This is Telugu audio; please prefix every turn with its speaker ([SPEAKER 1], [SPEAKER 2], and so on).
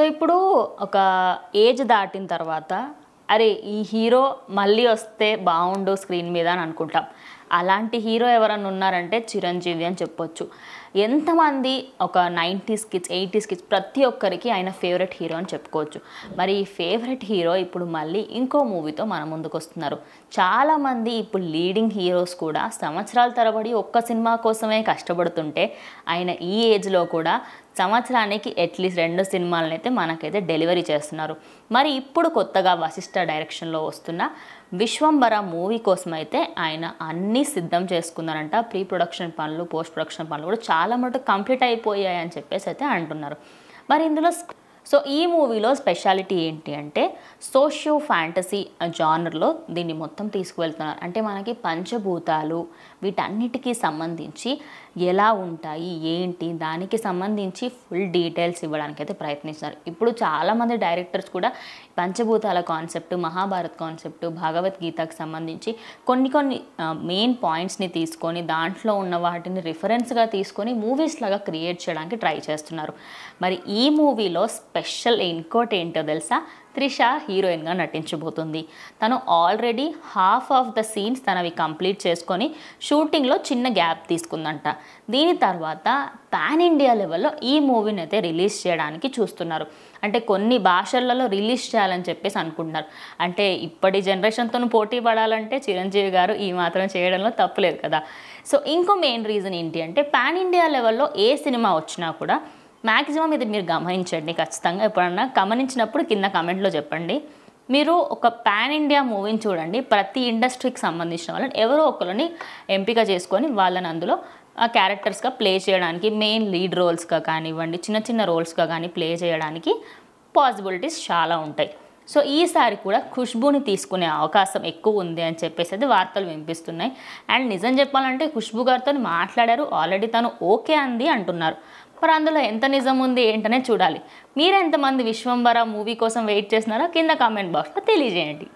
[SPEAKER 1] సో ఇప్పుడు ఒక ఏజ్ దాటిన తర్వాత అరే ఈ హీరో మళ్ళీ వస్తే బాగుండు స్క్రీన్ మీద అని అనుకుంటాం అలాంటి హీరో ఎవరన్నా ఉన్నారంటే చిరంజీవి అని చెప్పొచ్చు ఎంతమంది ఒక నైంటీస్ కిడ్స్ ఎయిటీస్ కిడ్స్ ప్రతి ఒక్కరికి ఆయన ఫేవరెట్ హీరో అని చెప్పుకోవచ్చు మరి ఈ ఫేవరెట్ హీరో ఇప్పుడు మళ్ళీ ఇంకో మూవీతో మన ముందుకు వస్తున్నారు చాలామంది ఇప్పుడు లీడింగ్ హీరోస్ కూడా సంవత్సరాల తరబడి ఒక్క సినిమా కోసమే కష్టపడుతుంటే ఆయన ఈ ఏజ్లో కూడా సంవత్సరానికి అట్లీస్ట్ రెండు సినిమాలను అయితే మనకైతే డెలివరీ చేస్తున్నారు మరి ఇప్పుడు కొత్తగా వశిష్ట డైరెక్షన్లో వస్తున్న విశ్వంబర మూవీ కోసం అయితే ఆయన అన్నీ సిద్ధం చేసుకున్నారంట ప్రీ ప్రొడక్షన్ పనులు పోస్ట్ ప్రొడక్షన్ పనులు కూడా చాలా చాలా మటుకు కంప్లీట్ అయిపోయాయి అని చెప్పేసి అయితే అంటున్నారు మరి ఇందులో సో ఈ మూవీలో స్పెషాలిటీ ఏంటి అంటే సోషియో ఫ్యాంటసీ జానర్లో దీన్ని మొత్తం తీసుకువెళ్తున్నారు అంటే మనకి పంచభూతాలు వీటన్నిటికీ సంబంధించి ఎలా ఉంటాయి ఏంటి దానికి సంబంధించి ఫుల్ డీటెయిల్స్ ఇవ్వడానికి అయితే ప్రయత్నిస్తున్నారు ఇప్పుడు చాలామంది డైరెక్టర్స్ కూడా పంచభూతాల కాన్సెప్ట్ మహాభారత్ కాన్సెప్ట్ భగవద్గీతకు సంబంధించి కొన్ని కొన్ని మెయిన్ పాయింట్స్ని తీసుకొని దాంట్లో ఉన్న వాటిని రిఫరెన్స్గా తీసుకొని మూవీస్ లాగా క్రియేట్ చేయడానికి ట్రై చేస్తున్నారు మరి ఈ మూవీలో స్పె స్పెషల్ ఇంకోటి ఏంటో తెలుసా త్రిష హీరోయిన్గా నటించబోతుంది తను already half of the scenes తనవి కంప్లీట్ చేసుకొని షూటింగ్లో చిన్న గ్యాప్ తీసుకుందంట దీని తర్వాత పాన్ ఇండియా లెవెల్లో ఈ మూవీని అయితే రిలీజ్ చేయడానికి చూస్తున్నారు అంటే కొన్ని భాషలలో రిలీజ్ చేయాలని చెప్పేసి అనుకుంటున్నారు అంటే ఇప్పటి జనరేషన్తో పోటీ పడాలంటే చిరంజీవి గారు ఈ మాత్రం చేయడంలో తప్పులేదు కదా సో ఇంకో మెయిన్ రీజన్ ఏంటి అంటే పాన్ ఇండియా లెవెల్లో ఏ సినిమా వచ్చినా కూడా మ్యాక్సిమం ఇది మీరు గమనించండి ఖచ్చితంగా ఎప్పుడన్నా గమనించినప్పుడు కింద కమెంట్లో చెప్పండి మీరు ఒక పాన్ ఇండియా మూవీని చూడండి ప్రతి ఇండస్ట్రీకి సంబంధించిన వాళ్ళని ఎవరో ఒకరిని ఎంపిక చేసుకొని వాళ్ళని అందులో ఆ క్యారెక్టర్స్గా ప్లే చేయడానికి మెయిన్ లీడ్ రోల్స్గా కానివ్వండి చిన్న చిన్న రోల్స్గా కానీ ప్లే చేయడానికి పాసిబిలిటీస్ చాలా ఉంటాయి సో ఈసారి కూడా ఖుష్బుని తీసుకునే అవకాశం ఎక్కువ ఉంది అని చెప్పేసి అది వార్తలు వినిపిస్తున్నాయి అండ్ నిజం చెప్పాలంటే ఖుష్బు గారితో మాట్లాడారు ఆల్రెడీ తను ఓకే అంది అంటున్నారు మరి అందులో ఎంత నిజం ఉంది ఏంటనే చూడాలి మీరెంతమంది విశ్వంబర మూవీ కోసం వెయిట్ చేస్తున్నారో కింద కామెంట్ బాక్స్లో తెలియజేయండి